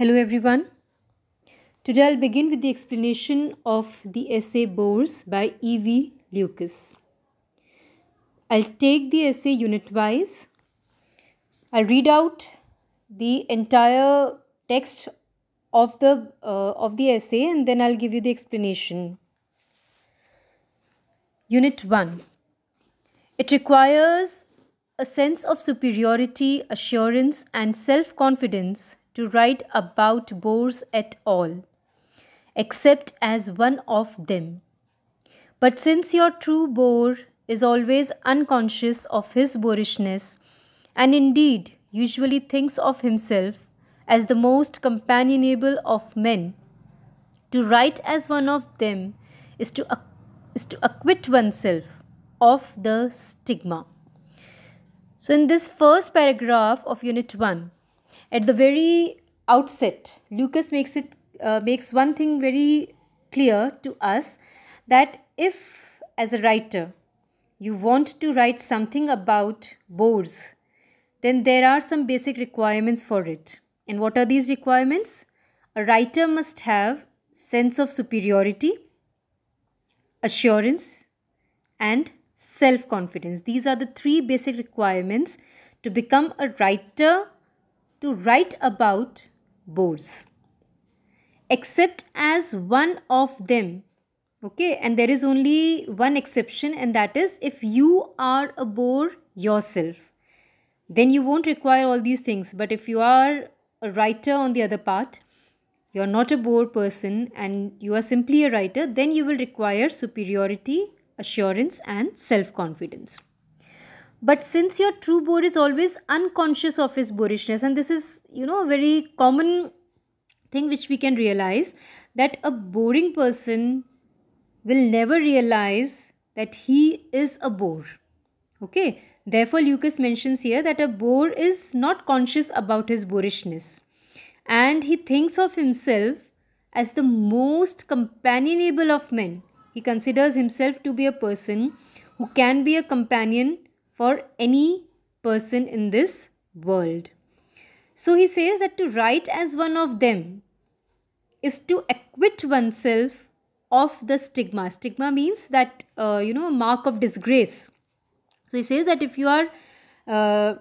Hello everyone. Today I'll begin with the explanation of the essay Bores by E.V. Lucas. I'll take the essay unit wise. I'll read out the entire text of the uh, of the essay and then I'll give you the explanation. Unit 1. It requires a sense of superiority, assurance and self-confidence to write about bores at all, except as one of them. But since your true bore is always unconscious of his boorishness, and indeed usually thinks of himself as the most companionable of men, to write as one of them is to, is to acquit oneself of the stigma. So, in this first paragraph of Unit 1, at the very outset, Lucas makes it uh, makes one thing very clear to us that if as a writer you want to write something about boards, then there are some basic requirements for it. And what are these requirements? A writer must have sense of superiority, assurance, and self confidence. These are the three basic requirements to become a writer to write about boars except as one of them okay and there is only one exception and that is if you are a boar yourself then you won't require all these things but if you are a writer on the other part you are not a boar person and you are simply a writer then you will require superiority assurance and self confidence but since your true bore is always unconscious of his boorishness and this is you know a very common thing which we can realize that a boring person will never realize that he is a bore okay therefore lucas mentions here that a bore is not conscious about his boorishness and he thinks of himself as the most companionable of men he considers himself to be a person who can be a companion for any person in this world. So he says that to write as one of them is to acquit oneself of the stigma. Stigma means that, uh, you know, a mark of disgrace. So he says that if you are uh,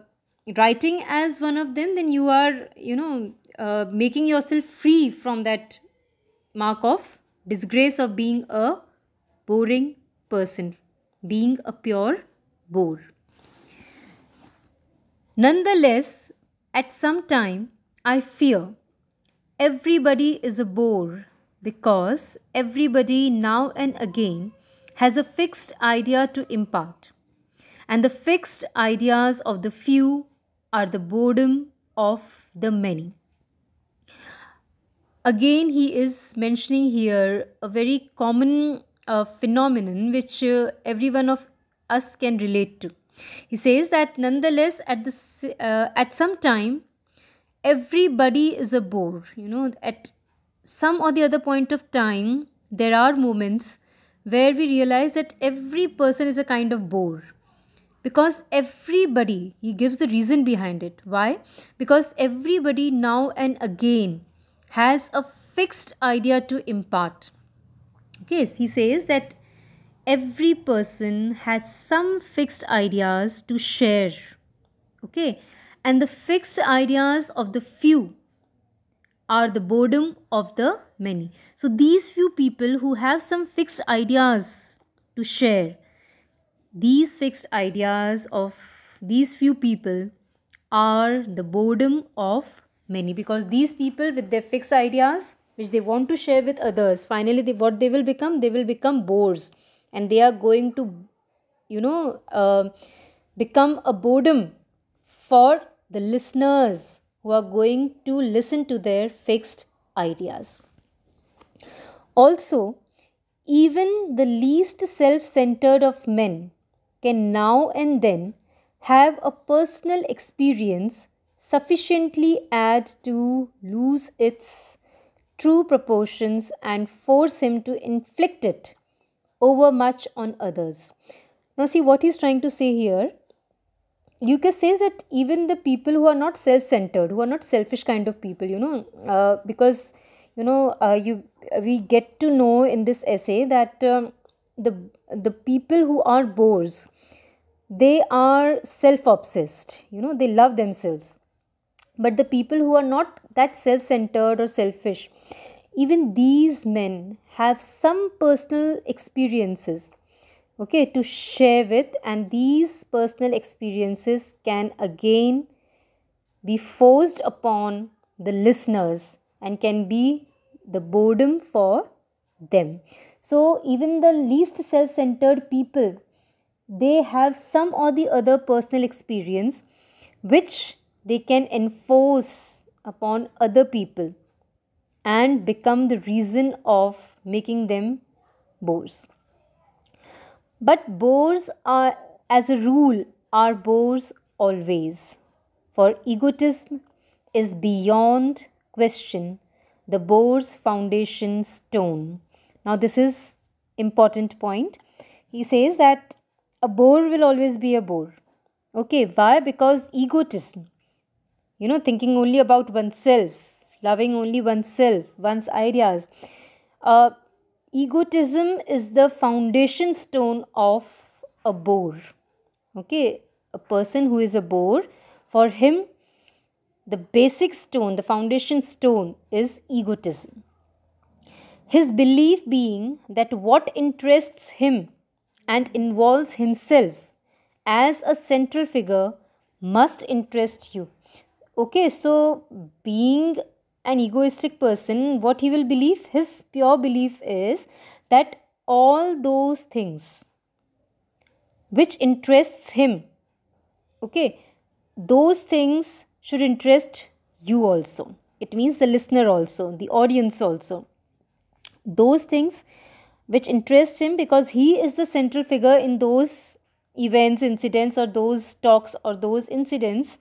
writing as one of them, then you are, you know, uh, making yourself free from that mark of disgrace of being a boring person, being a pure bore. Nonetheless, at some time, I fear everybody is a bore because everybody now and again has a fixed idea to impart. And the fixed ideas of the few are the boredom of the many. Again, he is mentioning here a very common uh, phenomenon which uh, everyone of us can relate to. He says that nonetheless, at, this, uh, at some time, everybody is a bore. You know, at some or the other point of time, there are moments where we realize that every person is a kind of bore because everybody he gives the reason behind it why because everybody now and again has a fixed idea to impart okay he says that every person has some fixed ideas to share. Okay, and the fixed ideas of the few are the boredom of the many. So these few people who have some fixed ideas to share, these fixed ideas of these few people are the boredom of many because these people with their fixed ideas which they want to share with others finally they, what they will become they will become bores and they are going to you know uh, become a boredom for the listeners who are going to listen to their fixed ideas also even the least self-centered of men can now and then have a personal experience sufficiently add to lose its true proportions and force him to inflict it overmuch on others. Now, see what he's trying to say here. Lucas says that even the people who are not self centered, who are not selfish kind of people, you know, uh, because you know, uh, you we get to know in this essay that um, the the people who are bores, they are self obsessed. You know, they love themselves, but the people who are not that self centered or selfish, even these men have some personal experiences okay to share with and these personal experiences can again be forced upon the listeners and can be the boredom for them so even the least self-centered people they have some or the other personal experience which they can enforce upon other people and become the reason of making them bores. But bores are, as a rule, are bores always. For egotism is beyond question the bore's foundation stone. Now, this is important point. He says that a bore will always be a bore. Okay, why? Because egotism, you know, thinking only about oneself loving only oneself, one's ideas. Uh, egotism is the foundation stone of a bore. Okay, a person who is a bore, for him, the basic stone, the foundation stone is egotism. His belief being that what interests him and involves himself as a central figure must interest you okay so being an egoistic person, what he will believe, his pure belief is that all those things which interests him, okay, those things should interest you also. It means the listener also, the audience also. Those things which interest him because he is the central figure in those events, incidents, or those talks or those incidents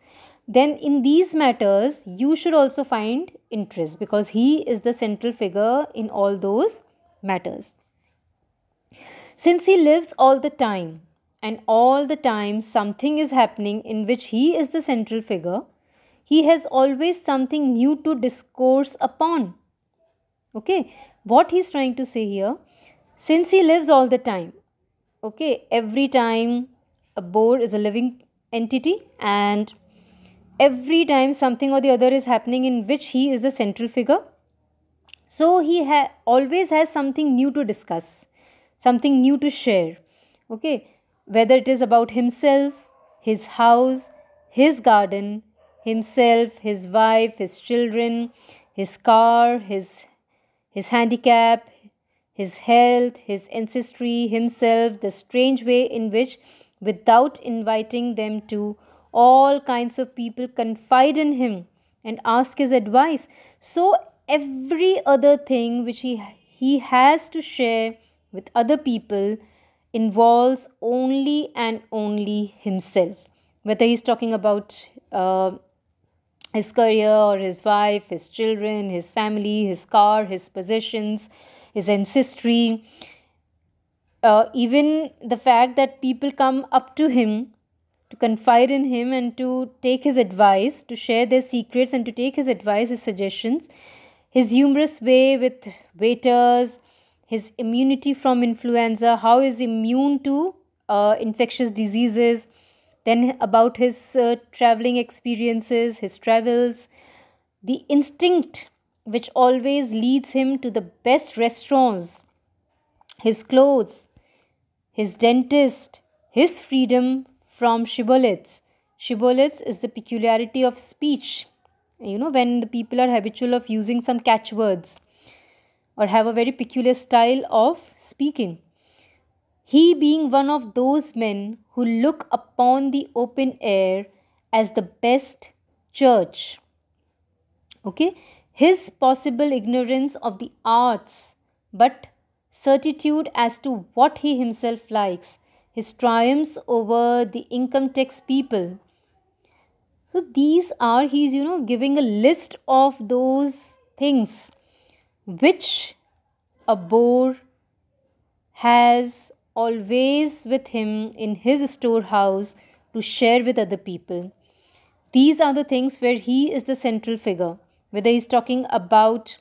then in these matters you should also find interest because he is the central figure in all those matters since he lives all the time and all the time something is happening in which he is the central figure he has always something new to discourse upon okay what he's trying to say here since he lives all the time okay every time a boar is a living entity and every time something or the other is happening in which he is the central figure. So he ha always has something new to discuss, something new to share. Okay, whether it is about himself, his house, his garden, himself, his wife, his children, his car, his his handicap, his health, his ancestry, himself, the strange way in which, without inviting them to all kinds of people confide in him and ask his advice. So, every other thing which he, he has to share with other people involves only and only himself. Whether he's talking about uh, his career or his wife, his children, his family, his car, his possessions, his ancestry, uh, even the fact that people come up to him to confide in him and to take his advice, to share their secrets and to take his advice, his suggestions. His humorous way with waiters, his immunity from influenza, how he's immune to uh, infectious diseases, then about his uh, traveling experiences, his travels, the instinct which always leads him to the best restaurants, his clothes, his dentist, his freedom from shibboleths. Shibboleths is the peculiarity of speech, you know, when the people are habitual of using some catchwords or have a very peculiar style of speaking. He being one of those men who look upon the open air as the best church. Okay, his possible ignorance of the arts, but certitude as to what he himself likes his triumphs over the income tax people. So these are, he's, you know, giving a list of those things which a boar has always with him in his storehouse to share with other people. These are the things where he is the central figure, whether he's talking about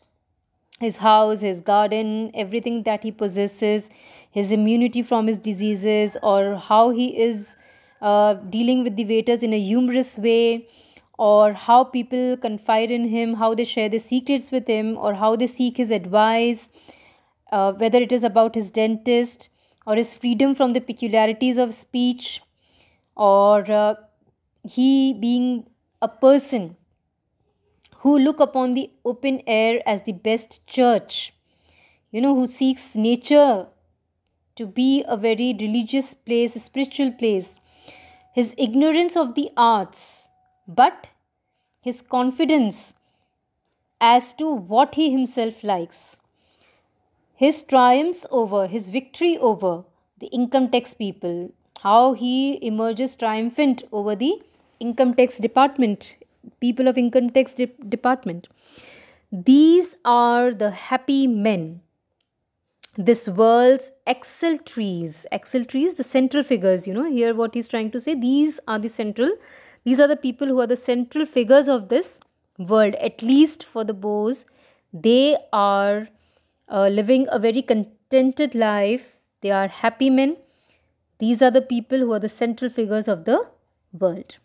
his house, his garden, everything that he possesses, his immunity from his diseases, or how he is uh, dealing with the waiters in a humorous way, or how people confide in him, how they share their secrets with him, or how they seek his advice, uh, whether it is about his dentist, or his freedom from the peculiarities of speech, or uh, he being a person who look upon the open air as the best church, you know, who seeks nature to be a very religious place, a spiritual place. His ignorance of the arts, but his confidence as to what he himself likes. His triumphs over, his victory over the income tax people, how he emerges triumphant over the income tax department people of income tax de department these are the happy men this world's excel trees excel trees the central figures you know here what he's trying to say these are the central these are the people who are the central figures of this world at least for the bows they are uh, living a very contented life they are happy men these are the people who are the central figures of the world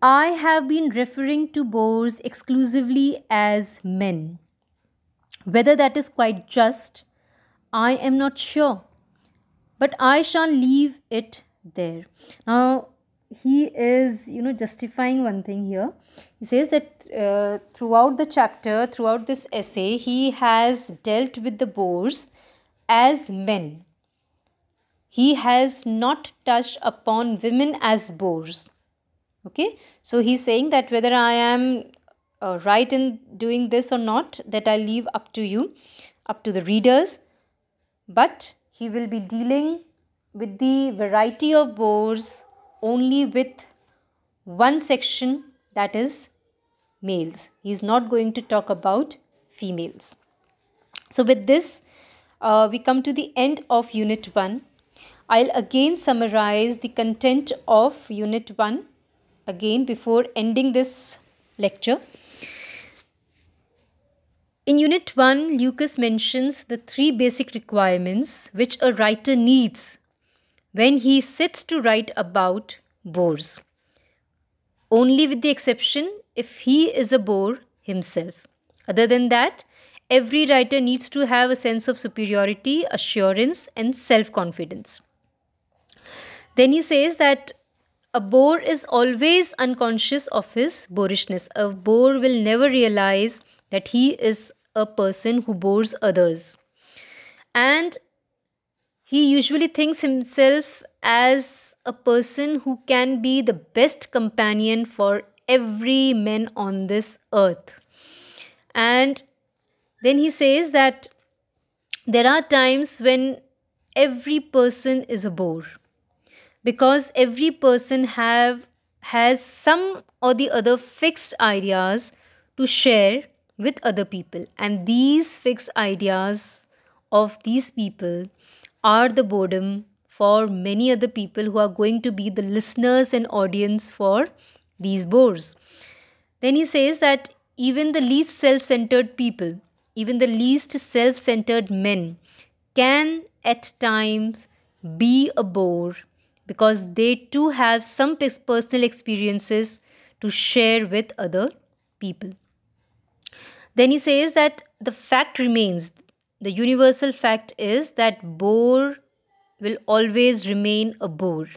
I have been referring to Boers exclusively as men. Whether that is quite just, I am not sure. But I shall leave it there. Now, he is, you know, justifying one thing here. He says that uh, throughout the chapter, throughout this essay, he has dealt with the Boers as men. He has not touched upon women as Boers okay so he's saying that whether i am uh, right in doing this or not that i leave up to you up to the readers but he will be dealing with the variety of boars only with one section that is males he is not going to talk about females so with this uh, we come to the end of unit 1 i'll again summarize the content of unit 1 again before ending this lecture. In Unit 1, Lucas mentions the three basic requirements which a writer needs when he sits to write about bores, only with the exception if he is a bore himself. Other than that, every writer needs to have a sense of superiority, assurance, and self confidence. Then he says that a bore is always unconscious of his boorishness. A bore will never realize that he is a person who bores others. And he usually thinks himself as a person who can be the best companion for every man on this earth. And then he says that there are times when every person is a bore because every person have has some or the other fixed ideas to share with other people and these fixed ideas of these people are the boredom for many other people who are going to be the listeners and audience for these bores then he says that even the least self-centered people even the least self-centered men can at times be a bore because they too have some personal experiences to share with other people. Then he says that the fact remains, the universal fact is that bore will always remain a bore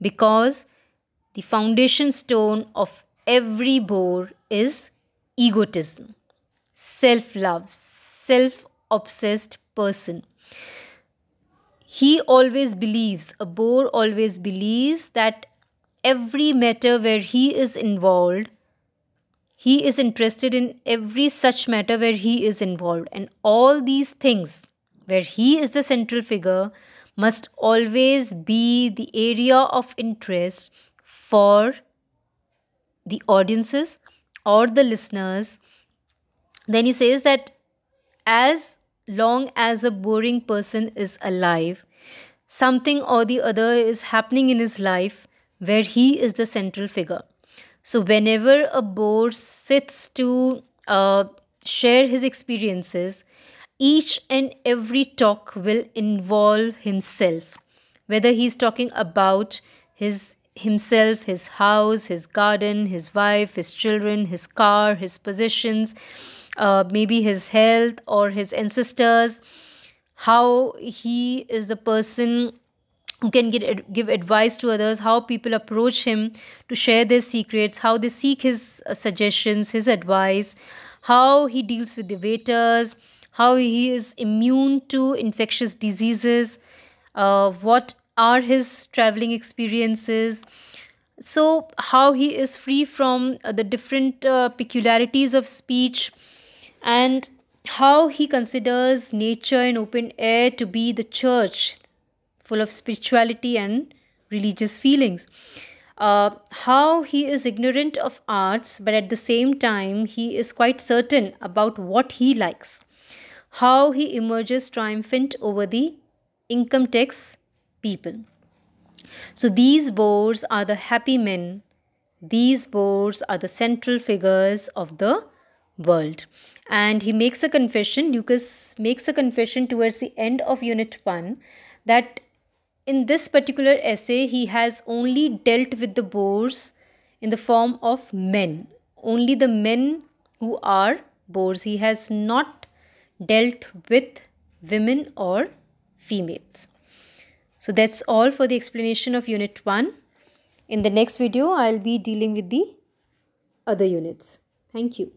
because the foundation stone of every bore is egotism, self love, self obsessed person he always believes, a Bohr always believes that every matter where he is involved, he is interested in every such matter where he is involved. And all these things where he is the central figure must always be the area of interest for the audiences or the listeners. Then he says that as long as a boring person is alive, something or the other is happening in his life where he is the central figure. So, whenever a bore sits to uh, share his experiences, each and every talk will involve himself, whether he's talking about his himself, his house, his garden, his wife, his children, his car, his possessions, uh, maybe his health or his ancestors, how he is the person who can get, give advice to others, how people approach him to share their secrets, how they seek his uh, suggestions, his advice, how he deals with the waiters, how he is immune to infectious diseases, uh, what are his traveling experiences so how he is free from uh, the different uh, peculiarities of speech and how he considers nature and open air to be the church full of spirituality and religious feelings uh, how he is ignorant of arts but at the same time he is quite certain about what he likes how he emerges triumphant over the income tax people. So these boars are the happy men. These boars are the central figures of the world. And he makes a confession, Lucas makes a confession towards the end of Unit 1 that in this particular essay he has only dealt with the boars in the form of men. Only the men who are boars. He has not dealt with women or females. So that's all for the explanation of unit 1. In the next video, I'll be dealing with the other units. Thank you.